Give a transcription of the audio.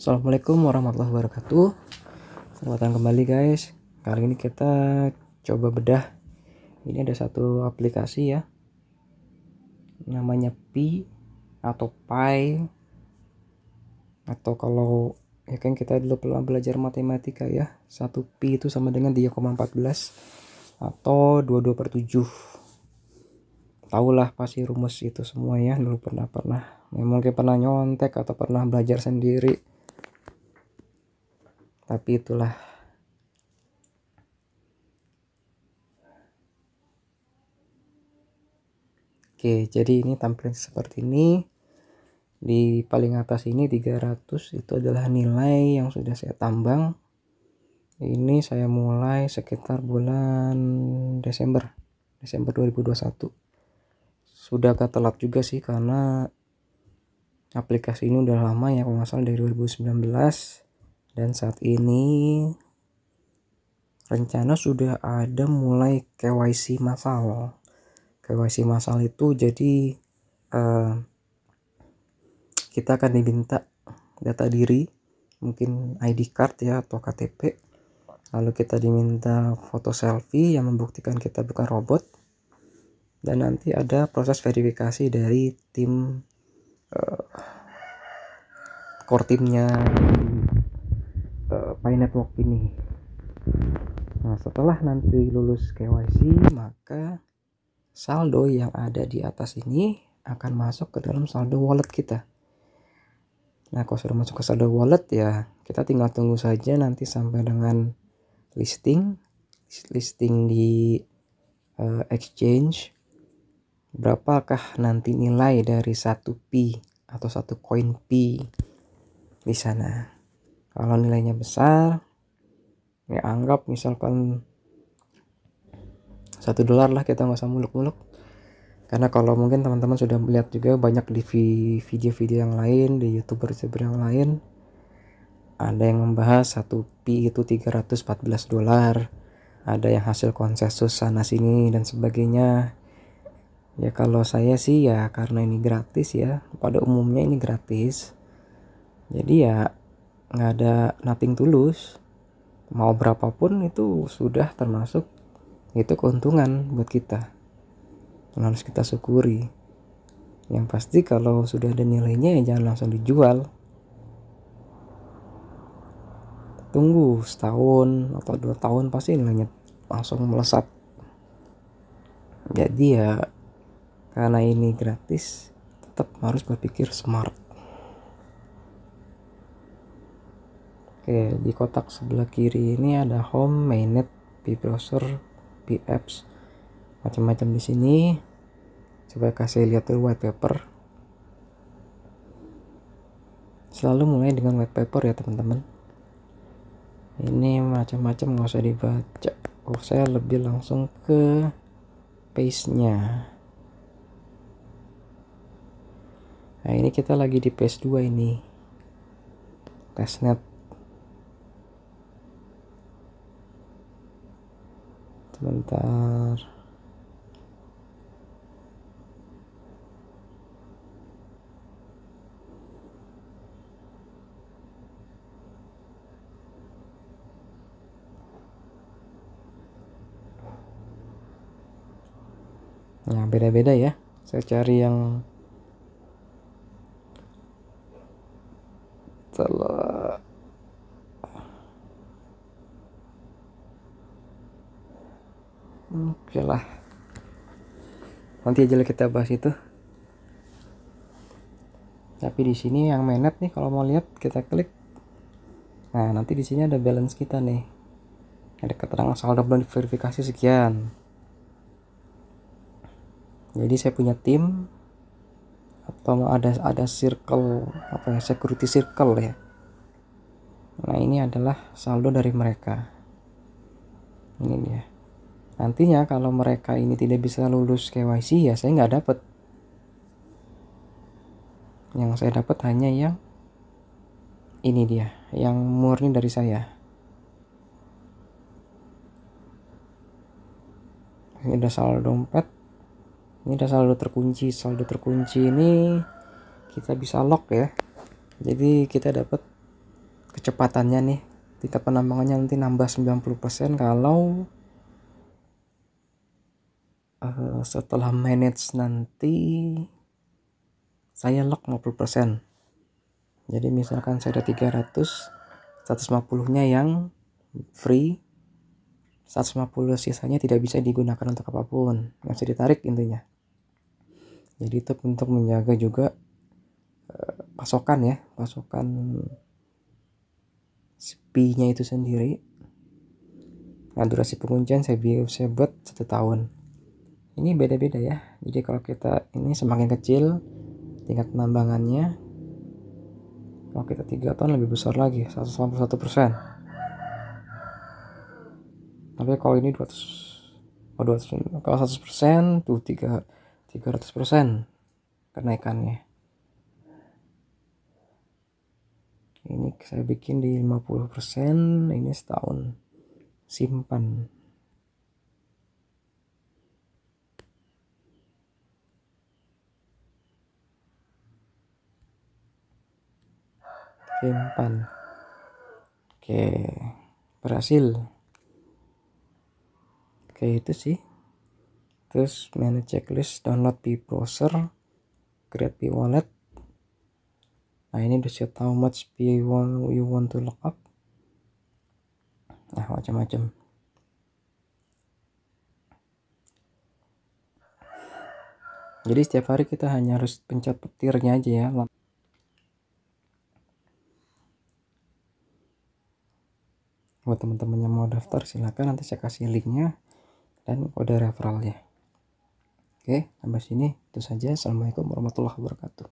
Assalamualaikum warahmatullahi wabarakatuh Selamat datang kembali guys Kali ini kita coba bedah Ini ada satu aplikasi ya Namanya Pi Atau Pi Atau kalau Ya kan kita dulu pernah belajar matematika ya 1 Pi itu sama dengan 3,14 Atau 22 per 7 Taulah pasti rumus itu semua ya Dulu pernah-pernah Memang mungkin pernah nyontek atau pernah belajar sendiri tapi itulah Oke, jadi ini tampilan seperti ini. Di paling atas ini 300 itu adalah nilai yang sudah saya tambang. Ini saya mulai sekitar bulan Desember, Desember 2021. Sudah agak telat juga sih karena aplikasi ini udah lama ya, kalau nggak salah dari 2019. Dan saat ini rencana sudah ada mulai KYC masal. KYC masal itu jadi uh, kita akan diminta data diri, mungkin ID card ya atau KTP. Lalu kita diminta foto selfie yang membuktikan kita bukan robot. Dan nanti ada proses verifikasi dari tim uh, core timnya KY Network ini. Nah, setelah nanti lulus KYC, maka saldo yang ada di atas ini akan masuk ke dalam saldo wallet kita. Nah, kalau sudah masuk ke saldo wallet ya, kita tinggal tunggu saja nanti sampai dengan listing listing di uh, exchange berapakah nanti nilai dari satu p atau satu koin p di sana. Kalau nilainya besar, ya anggap misalkan satu dolar lah kita nggak usah muluk-muluk. Karena kalau mungkin teman-teman sudah melihat juga banyak di video-video yang lain, di youtuber-youtuber yang lain, ada yang membahas satu pi itu 314 dolar, ada yang hasil konsensus sana sini dan sebagainya. Ya kalau saya sih ya karena ini gratis ya, pada umumnya ini gratis. Jadi ya nggak ada nothing tulus mau berapapun itu sudah termasuk itu keuntungan buat kita yang harus kita syukuri yang pasti kalau sudah ada nilainya ya jangan langsung dijual tunggu setahun atau dua tahun pasti nilainya langsung melesat jadi ya karena ini gratis tetap harus berpikir smart Oke, di kotak sebelah kiri ini ada home, mainnet, browser, apps macam-macam di sini. Coba kasih lihat dulu white paper. Selalu mulai dengan white paper ya teman-teman. Ini macam-macam nggak usah dibaca. Oh, saya lebih langsung ke page-nya. Nah, ini kita lagi di page 2 ini. Testnet sebentar Nah, beda-beda ya saya cari yang telah oke lah nanti aja kita bahas itu tapi di sini yang menet nih kalau mau lihat kita klik nah nanti di sini ada balance kita nih ada keterangan saldo belum verifikasi sekian jadi saya punya tim atau ada ada circle apa ya security circle ya nah ini adalah saldo dari mereka ini dia Nantinya kalau mereka ini tidak bisa lulus KYC ya saya nggak dapat. Yang saya dapat hanya yang ini dia, yang murni dari saya. Ini ada saldo dompet. Ini ada saldo terkunci. Saldo terkunci ini kita bisa lock ya. Jadi kita dapat kecepatannya nih. Kita penambangannya nanti nambah 90% kalau uh, setelah manage nanti saya lock 50% jadi misalkan saya ada 300 150 nya yang free 150 sisanya tidak bisa digunakan untuk apapun masih ditarik intinya jadi itu untuk menjaga juga uh, pasokan ya pasokan nya itu sendiri nah durasi penguncian saya, saya buat satu tahun ini beda-beda ya jadi kalau kita ini semakin kecil tingkat penambangannya kalau kita 3 ton lebih besar lagi 191 persen tapi kalau ini 200 oh 200 kalau 100 persen tuh 3 300 persen kenaikannya ini saya bikin di 50 persen ini setahun simpan simpan oke berhasil oke itu sih terus manage checklist download di browser create the wallet nah ini udah set how much you you want to lock up nah macam-macam jadi setiap hari kita hanya harus pencet petirnya aja ya buat teman-teman yang mau daftar silahkan nanti saya kasih linknya dan kode referralnya oke sampai sini itu saja assalamualaikum warahmatullahi wabarakatuh